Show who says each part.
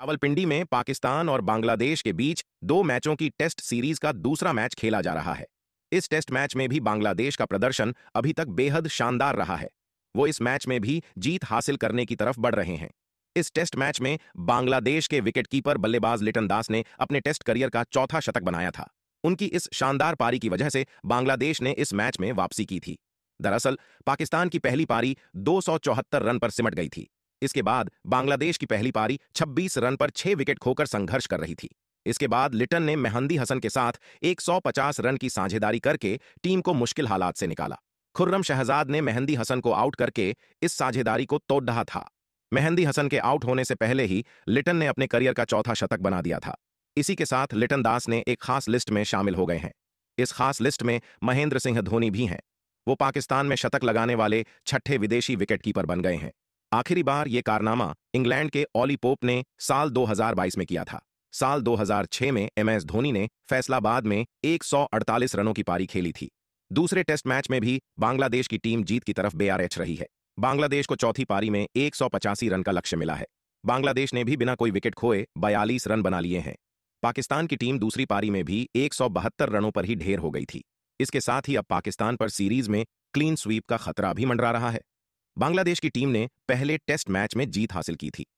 Speaker 1: रावलपिंडी में पाकिस्तान और बांग्लादेश के बीच दो मैचों की टेस्ट सीरीज का दूसरा मैच खेला जा रहा है इस टेस्ट मैच में भी बांग्लादेश का प्रदर्शन अभी तक बेहद शानदार रहा है वो इस मैच में भी जीत हासिल करने की तरफ बढ़ रहे हैं इस टेस्ट मैच में बांग्लादेश के विकेटकीपर बल्लेबाज लिटन दास ने अपने टेस्ट करियर का चौथा शतक बनाया था उनकी इस शानदार पारी की वजह से बांग्लादेश ने इस मैच में वापसी की थी दरअसल पाकिस्तान की पहली पारी दो रन पर सिमट गई थी इसके बाद बांग्लादेश की पहली पारी 26 रन पर 6 विकेट खोकर संघर्ष कर रही थी इसके बाद लिटन ने मेहंदी हसन के साथ 150 रन की साझेदारी करके टीम को मुश्किल हालात से निकाला खुर्रम शहजाद ने मेहंदी हसन को आउट करके इस साझेदारी को तोड़ रहा था मेहंदी हसन के आउट होने से पहले ही लिटन ने अपने करियर का चौथा शतक बना दिया था इसी के साथ लिटन दास ने एक खास लिस्ट में शामिल हो गए हैं इस खास लिस्ट में महेंद्र सिंह धोनी भी हैं वो पाकिस्तान में शतक लगाने वाले छठे विदेशी विकेटकीपर बन गए हैं आखिरी बार ये कारनामा इंग्लैंड के ओली पोप ने साल 2022 में किया था साल 2006 में एमएस धोनी ने फैसलाबाद में 148 रनों की पारी खेली थी दूसरे टेस्ट मैच में भी बांग्लादेश की टीम जीत की तरफ बेआरएच रही है बांग्लादेश को चौथी पारी में एक रन का लक्ष्य मिला है बांग्लादेश ने भी बिना कोई विकेट खोए बयालीस रन बना लिए हैं पाकिस्तान की टीम दूसरी पारी में भी एक रनों पर ही ढेर हो गई थी इसके साथ ही अब पाकिस्तान पर सीरीज में क्लीन स्वीप का खतरा भी मंडरा रहा है बांग्लादेश की टीम ने पहले टेस्ट मैच में जीत हासिल की थी